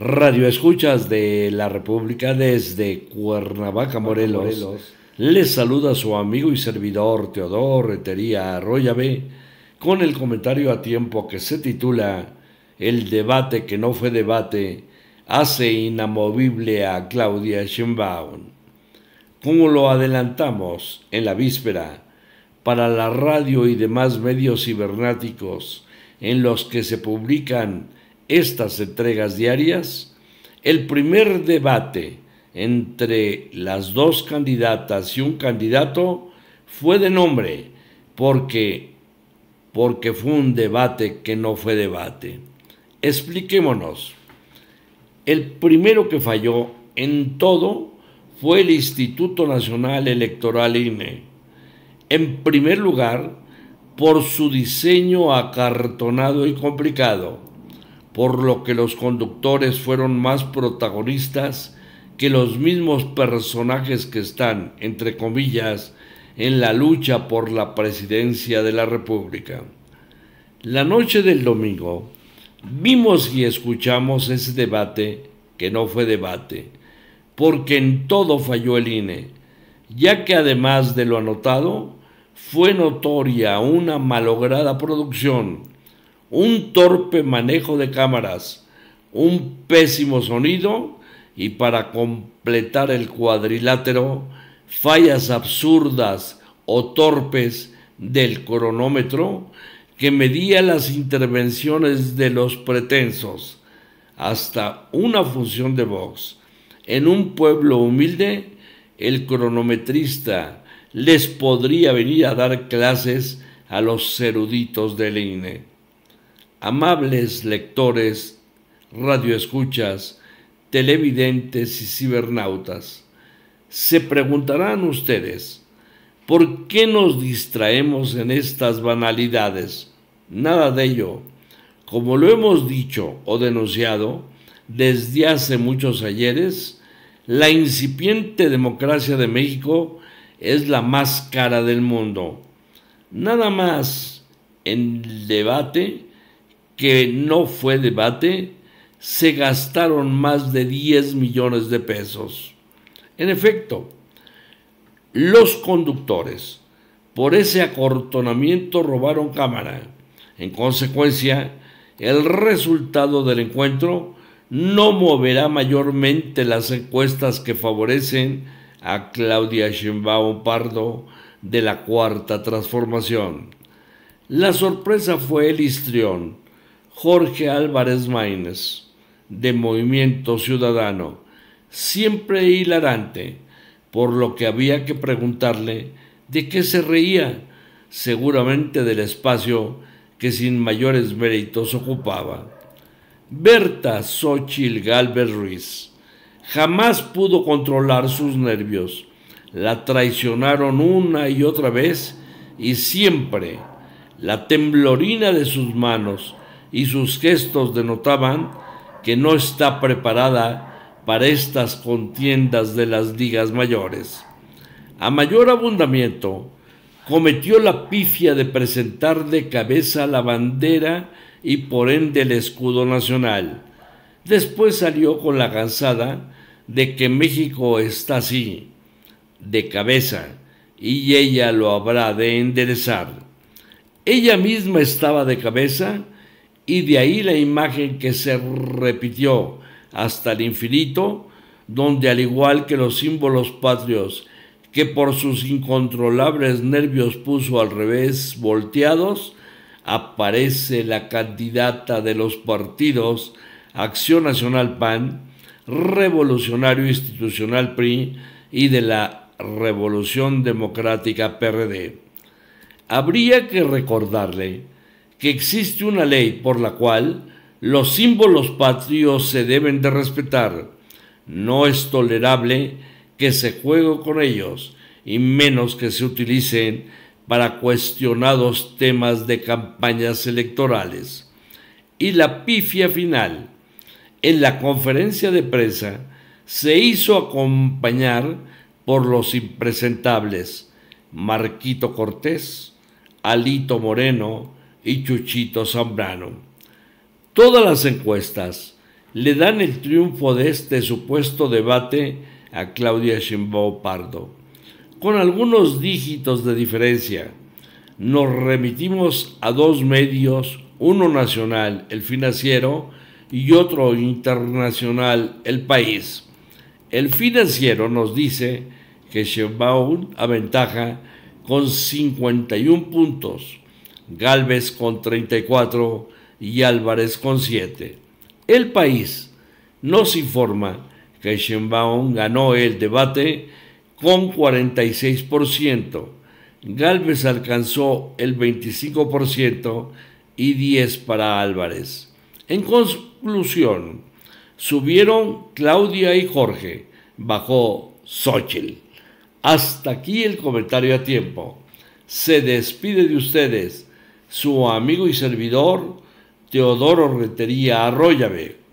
Radio Escuchas de la República desde Cuernavaca, Morelos. Les saluda su amigo y servidor Teodoro Retería Arroyave con el comentario a tiempo que se titula El debate que no fue debate hace inamovible a Claudia Sheinbaum. Como lo adelantamos en la víspera para la radio y demás medios cibernáticos en los que se publican estas entregas diarias, el primer debate entre las dos candidatas y un candidato fue de nombre, porque, fue un debate que no fue debate. Expliquémonos. El primero que falló en todo fue el Instituto Nacional Electoral INE. En primer lugar, por su diseño acartonado y complicado por lo que los conductores fueron más protagonistas que los mismos personajes que están, entre comillas, en la lucha por la presidencia de la República. La noche del domingo vimos y escuchamos ese debate que no fue debate, porque en todo falló el INE, ya que además de lo anotado, fue notoria una malograda producción un torpe manejo de cámaras, un pésimo sonido y para completar el cuadrilátero, fallas absurdas o torpes del cronómetro que medía las intervenciones de los pretensos hasta una función de box. En un pueblo humilde, el cronometrista les podría venir a dar clases a los eruditos del INE amables lectores, radioescuchas, televidentes y cibernautas, se preguntarán ustedes, ¿por qué nos distraemos en estas banalidades? Nada de ello. Como lo hemos dicho o denunciado desde hace muchos ayeres, la incipiente democracia de México es la más cara del mundo. Nada más en debate que no fue debate, se gastaron más de 10 millones de pesos. En efecto, los conductores por ese acortonamiento robaron cámara. En consecuencia, el resultado del encuentro no moverá mayormente las encuestas que favorecen a Claudia Sheinbaum Pardo de la Cuarta Transformación. La sorpresa fue el histrión Jorge Álvarez Maínez, de Movimiento Ciudadano, siempre hilarante, por lo que había que preguntarle de qué se reía, seguramente del espacio que sin mayores méritos ocupaba. Berta Xochil Galvez Ruiz jamás pudo controlar sus nervios. La traicionaron una y otra vez y siempre la temblorina de sus manos y sus gestos denotaban que no está preparada para estas contiendas de las ligas mayores. A mayor abundamiento, cometió la pifia de presentar de cabeza la bandera y por ende el escudo nacional. Después salió con la cansada de que México está así, de cabeza, y ella lo habrá de enderezar. Ella misma estaba de cabeza y de ahí la imagen que se repitió hasta el infinito, donde al igual que los símbolos patrios que por sus incontrolables nervios puso al revés volteados, aparece la candidata de los partidos Acción Nacional PAN, Revolucionario Institucional PRI y de la Revolución Democrática PRD. Habría que recordarle que existe una ley por la cual los símbolos patrios se deben de respetar. No es tolerable que se juegue con ellos y menos que se utilicen para cuestionados temas de campañas electorales. Y la pifia final. En la conferencia de prensa se hizo acompañar por los impresentables Marquito Cortés, Alito Moreno, y Chuchito Zambrano. Todas las encuestas le dan el triunfo de este supuesto debate a Claudia Sheinbaum Pardo, con algunos dígitos de diferencia. Nos remitimos a dos medios, uno nacional, el financiero, y otro internacional, el país. El financiero nos dice que Sheinbaum aventaja con 51 puntos, Galvez con 34 y Álvarez con 7. El país nos informa que Sheinbaum ganó el debate con 46%, Galvez alcanzó el 25% y 10 para Álvarez. En conclusión, subieron Claudia y Jorge, bajó Xochitl. Hasta aquí el comentario a tiempo. Se despide de ustedes su amigo y servidor Teodoro Retería Arroyave.